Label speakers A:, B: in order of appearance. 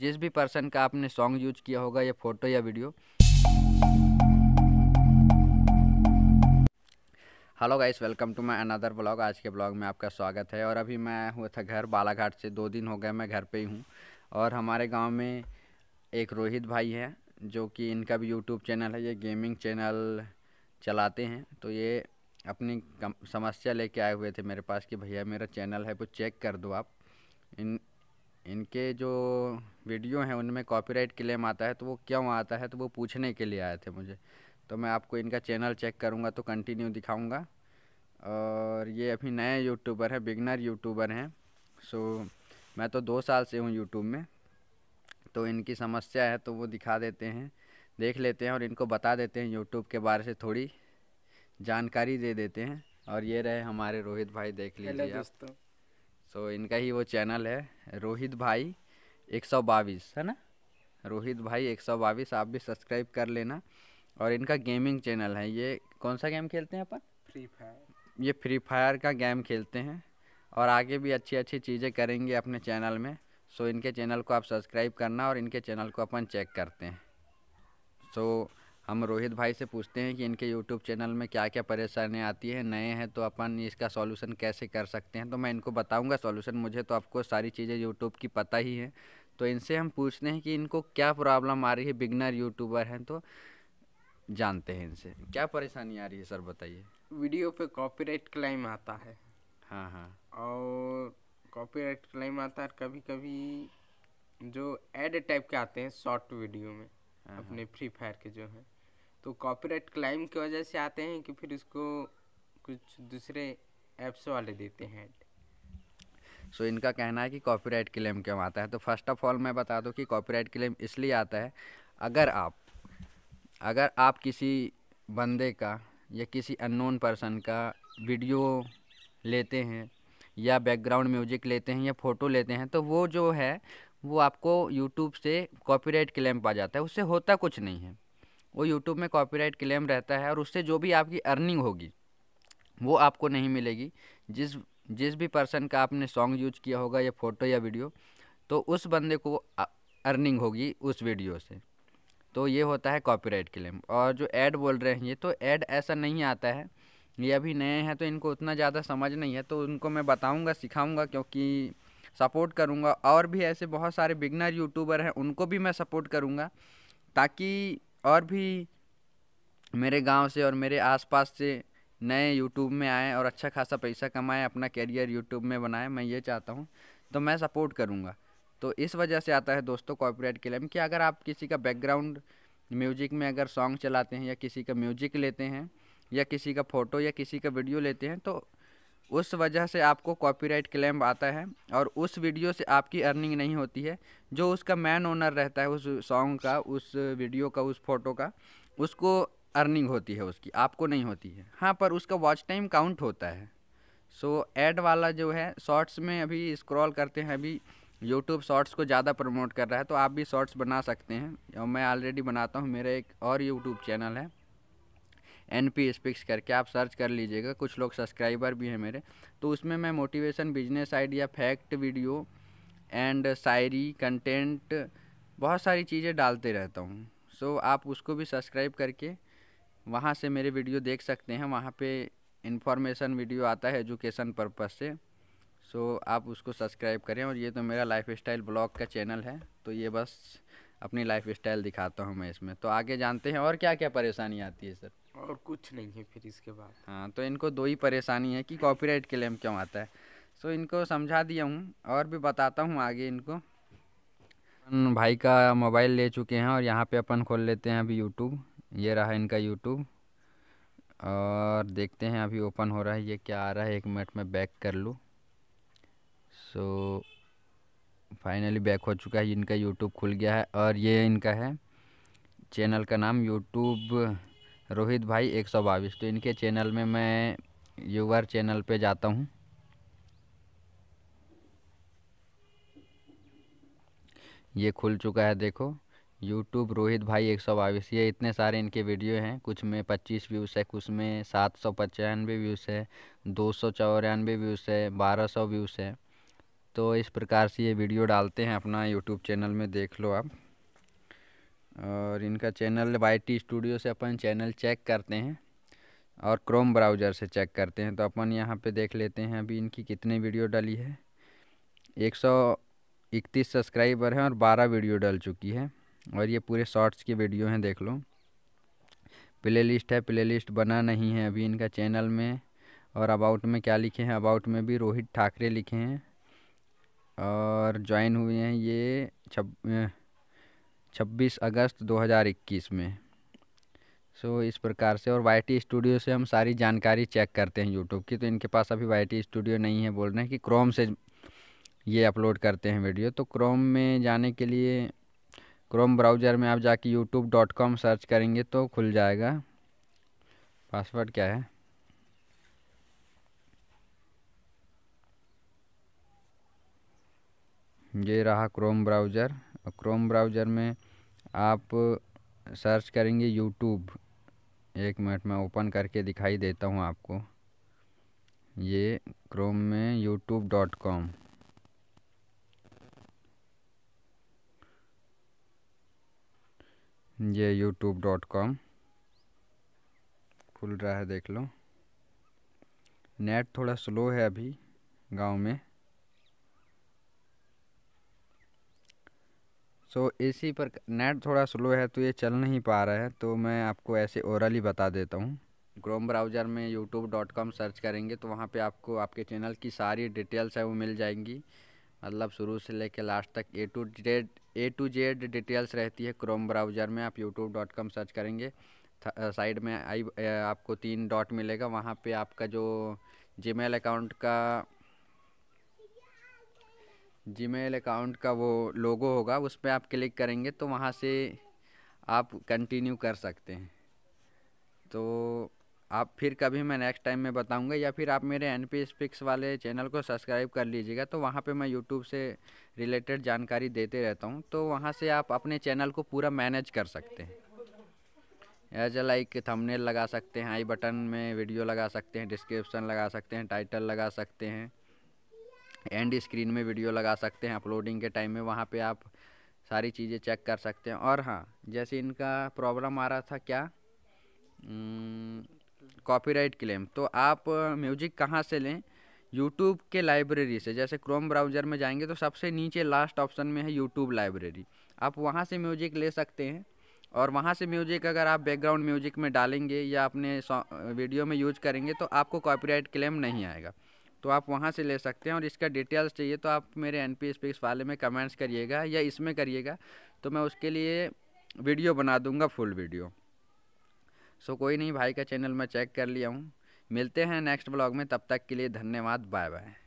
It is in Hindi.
A: जिस भी पर्सन का आपने सॉन्ग यूज किया होगा या फोटो या video hello guys welcome to my another blog आज के ब्लॉग में आपका स्वागत है और अभी मैं हुआ था घर बालाघाट से दो दिन हो गए मैं घर पे ही हूँ और हमारे गांव में एक रोहित भाई है जो कि इनका भी यूट्यूब चैनल है ये गेमिंग चैनल चलाते हैं तो ये अपनी समस्या लेके आए हुए थे मेरे पास कि भैया मेरा चैनल है वो चेक कर दो आप इन इनके जो वीडियो हैं उनमें कॉपीराइट क्लेम आता है तो वो क्यों आता है तो वो पूछने के लिए आए थे मुझे तो मैं आपको इनका चैनल चेक करूँगा तो कंटिन्यू दिखाऊँगा और ये अभी नए यूट्यूबर हैं बिगनर यूट्यूबर हैं सो मैं तो दो साल से हूँ यूट्यूब में तो इनकी समस्या है तो वो दिखा देते हैं देख लेते हैं और इनको बता देते हैं यूट्यूब के बारे से थोड़ी जानकारी दे देते हैं और ये रहे हमारे रोहित भाई देख लीजिए दोस्तों सो so, इनका ही वो चैनल है रोहित भाई एक सौ बाईस है ना रोहित भाई एक सौ बाईस आप भी सब्सक्राइब कर लेना और इनका गेमिंग चैनल है ये कौन सा गेम खेलते हैं अपन फ्री फायर ये फ्री फायर का गेम खेलते हैं और आगे भी अच्छी अच्छी चीज़ें करेंगे अपने चैनल में सो so, इनके चैनल को आप सब्सक्राइब करना और इनके चैनल को अपन चेक करते हैं सो so, हम रोहित भाई से पूछते हैं कि इनके यूट्यूब चैनल में क्या क्या परेशानियाँ आती है नए हैं तो अपन इसका सॉल्यूशन कैसे कर सकते हैं तो मैं इनको बताऊंगा सॉल्यूशन मुझे तो आपको सारी चीज़ें यूट्यूब की पता ही है तो इनसे हम पूछते हैं कि इनको क्या प्रॉब्लम आ रही है बिगनर यूट्यूबर हैं तो जानते हैं इनसे क्या परेशानी आ रही है सर बताइए वीडियो पे कॉपीराइट क्लेम आता है हाँ हाँ और कॉपीराइट क्लेम आता है कभी कभी जो एड टाइप के आते हैं शॉर्ट वीडियो में हाँ, हाँ। अपने फ्री फायर के जो हैं तो कॉपीराइट क्लाइम की वजह से आते हैं कि फिर इसको कुछ दूसरे ऐप्स वाले देते हैं सो so, इनका कहना है कि कॉपीराइट क्लेम क्यों आता है तो फर्स्ट ऑफ ऑल मैं बता दूं कि कॉपीराइट क्लेम इसलिए आता है अगर आप अगर आप किसी बंदे का या किसी अननोन पर्सन का वीडियो लेते हैं या बैकग्राउंड म्यूजिक लेते हैं या फ़ोटो लेते हैं तो वो जो है वो आपको यूट्यूब से कॉपीराइट क्लेम पा जाता है उससे होता कुछ नहीं है वो यूट्यूब में कॉपीराइट क्लेम रहता है और उससे जो भी आपकी अर्निंग होगी वो आपको नहीं मिलेगी जिस जिस भी पर्सन का आपने सॉन्ग यूज किया होगा या फ़ोटो या वीडियो तो उस बंदे को अर्निंग होगी उस वीडियो से तो ये होता है कॉपीराइट क्लेम और जो ऐड बोल रहे हैं ये तो ऐड ऐसा नहीं आता है ये अभी नए हैं तो इनको उतना ज़्यादा समझ नहीं है तो उनको मैं बताऊँगा सिखाऊँगा क्योंकि सपोर्ट करूँगा और भी ऐसे बहुत सारे बिगनर यूट्यूबर हैं उनको भी मैं सपोर्ट करूँगा ताकि और भी मेरे गांव से और मेरे आसपास से नए यूट्यूब में आएँ और अच्छा खासा पैसा कमाएँ अपना कैरियर यूट्यूब में बनाएं मैं ये चाहता हूँ तो मैं सपोर्ट करूँगा तो इस वजह से आता है दोस्तों कॉपीराइट क्लेम कि अगर आप किसी का बैकग्राउंड म्यूजिक में अगर सॉन्ग चलाते हैं या किसी का म्यूजिक लेते हैं या किसी का फ़ोटो या किसी का वीडियो लेते हैं तो उस वजह से आपको कॉपीराइट क्लेम आता है और उस वीडियो से आपकी अर्निंग नहीं होती है जो उसका मैन ओनर रहता है उस सॉन्ग का उस वीडियो का उस फोटो का उसको अर्निंग होती है उसकी आपको नहीं होती है हाँ पर उसका वॉच टाइम काउंट होता है सो so, ऐड वाला जो है शॉर्ट्स में अभी स्क्रॉल करते हैं अभी यूट्यूब शॉर्ट्स को ज़्यादा प्रमोट कर रहा है तो आप भी शॉर्ट्स बना सकते हैं और मैं ऑलरेडी बनाता हूँ मेरा एक और यूट्यूब चैनल है एन पी स्पिक्स करके आप सर्च कर लीजिएगा कुछ लोग सब्सक्राइबर भी हैं मेरे तो उसमें मैं motivation business idea fact video and शायरी कंटेंट बहुत सारी चीज़ें डालते रहता हूँ सो so, आप उसको भी सब्सक्राइब करके वहाँ से मेरे वीडियो देख सकते हैं वहाँ पे इंफॉर्मेशन वीडियो आता है एजुकेशन पर्पज़ से सो so, आप उसको सब्सक्राइब करें और ये तो मेरा लाइफ स्टाइल ब्लॉग का चैनल है तो ये बस अपनी लाइफ स्टाइल दिखाता हूँ मैं इसमें तो आगे जानते हैं और क्या क्या परेशानी आती है सर और कुछ नहीं है फिर इसके बाद हाँ तो इनको दो ही परेशानी है कि कॉपीराइट क्लेम क्यों आता है सो इनको समझा दिया हूँ और भी बताता हूँ आगे इनको भाई का मोबाइल ले चुके हैं और यहाँ पे अपन खोल लेते हैं अभी यूट्यूब ये रहा इनका यूट्यूब और देखते हैं अभी ओपन हो रहा है ये क्या आ रहा है एक मिनट में बैक कर लूँ सो फाइनली बैक हो चुका है इनका यूट्यूब खुल गया है और ये इनका है चैनल का नाम यूट्यूब रोहित भाई एक सौ बाईस तो इनके चैनल में मैं यूवर चैनल पे जाता हूँ ये खुल चुका है देखो यूट्यूब रोहित भाई एक सौ बाईस ये इतने सारे इनके वीडियो हैं कुछ में पच्चीस व्यूज़ है कुछ में सात सौ पचानवे व्यूज़ है दो सौ चौरानवे व्यूज़ है बारह सौ व्यूज़ है तो इस प्रकार से ये वीडियो डालते हैं अपना यूट्यूब चैनल में देख लो आप और इनका चैनल वाई टी स्टूडियो से अपन चैनल चेक करते हैं और क्रोम ब्राउज़र से चेक करते हैं तो अपन यहाँ पे देख लेते हैं अभी इनकी कितनी वीडियो डली है एक सौ इकतीस सब्सक्राइबर हैं और बारह वीडियो डल चुकी है और ये पूरे शॉर्ट्स की वीडियो हैं देख लो प्ले लिस्ट है प्ले लिस्ट बना नहीं है अभी इनका चैनल में और अबाउट में क्या लिखे हैं अबाउट में भी रोहित ठाकरे लिखे हैं और ज्वाइन हुए हैं ये छब 26 अगस्त 2021 में सो so, इस प्रकार से और वाई स्टूडियो से हम सारी जानकारी चेक करते हैं यूट्यूब की तो इनके पास अभी वाई स्टूडियो नहीं है बोल रहे हैं कि क्रोम से ये अपलोड करते हैं वीडियो तो क्रोम में जाने के लिए क्रोम ब्राउज़र में आप जाके यूट्यूब डॉट कॉम सर्च करेंगे तो खुल जाएगा पासवर्ड क्या है ये रहा क्रोम ब्राउज़र क्रोम ब्राउज़र में आप सर्च करेंगे यूट्यूब एक मिनट में ओपन करके दिखाई देता हूँ आपको ये क्रोम में यूट्यूब डॉट कॉम ये यूट्यूब डॉट कॉम खुल रहा है देख लो नेट थोड़ा स्लो है अभी गांव में सो इसी पर नेट थोड़ा स्लो है तो ये चल नहीं पा रहा है तो मैं आपको ऐसे ओरली बता देता हूँ क्रोम ब्राउज़र में youtube.com सर्च करेंगे तो वहाँ पे आपको आपके चैनल की सारी डिटेल्स है वो मिल जाएंगी मतलब शुरू से लेकर लास्ट तक A to Z A to Z details रहती है क्रोम ब्राउज़र में आप youtube.com सर्च करेंगे साइड में आई आपको तीन डॉट मिलेगा वहाँ पे आपका जो जीमेल अकाउंट का जीमेल अकाउंट का वो लोगो होगा उस पर आप क्लिक करेंगे तो वहाँ से आप कंटिन्यू कर सकते हैं तो आप फिर कभी मैं नेक्स्ट टाइम में बताऊंगा या फिर आप मेरे एन पी स्पिक्स वाले चैनल को सब्सक्राइब कर लीजिएगा तो वहाँ पे मैं यूट्यूब से रिलेटेड जानकारी देते रहता हूँ तो वहाँ से आप अपने चैनल को पूरा मैनेज कर सकते हैं एज अ लाइक थंबनेल लगा सकते हैं आई बटन में वीडियो लगा सकते हैं डिस्क्रिप्शन लगा सकते हैं टाइटल लगा सकते हैं एंड स्क्रीन में वीडियो लगा सकते हैं अपलोडिंग के टाइम में वहाँ पे आप सारी चीज़ें चेक कर सकते हैं और हाँ जैसे इनका प्रॉब्लम आ रहा था क्या कॉपीराइट क्लेम तो आप म्यूजिक कहाँ से लें यूट्यूब के लाइब्रेरी से जैसे क्रोम ब्राउज़र में जाएंगे तो सबसे नीचे लास्ट ऑप्शन में है यूट्यूब लाइब्रेरी आप वहाँ से म्यूजिक ले सकते हैं और वहाँ से म्यूजिक अगर आप बैकग्राउंड म्यूजिक में डालेंगे या अपने वीडियो में यूज करेंगे तो आपको कॉपीराइट क्लेम नहीं आएगा तो आप वहाँ से ले सकते हैं और इसका डिटेल्स चाहिए तो आप मेरे एन पी स्पीक्स वाले में कमेंट्स करिएगा या इसमें करिएगा तो मैं उसके लिए वीडियो बना दूँगा फुल वीडियो सो कोई नहीं भाई का चैनल मैं चेक कर लिया हूँ मिलते हैं नेक्स्ट ब्लॉग में तब तक के लिए धन्यवाद बाय बाय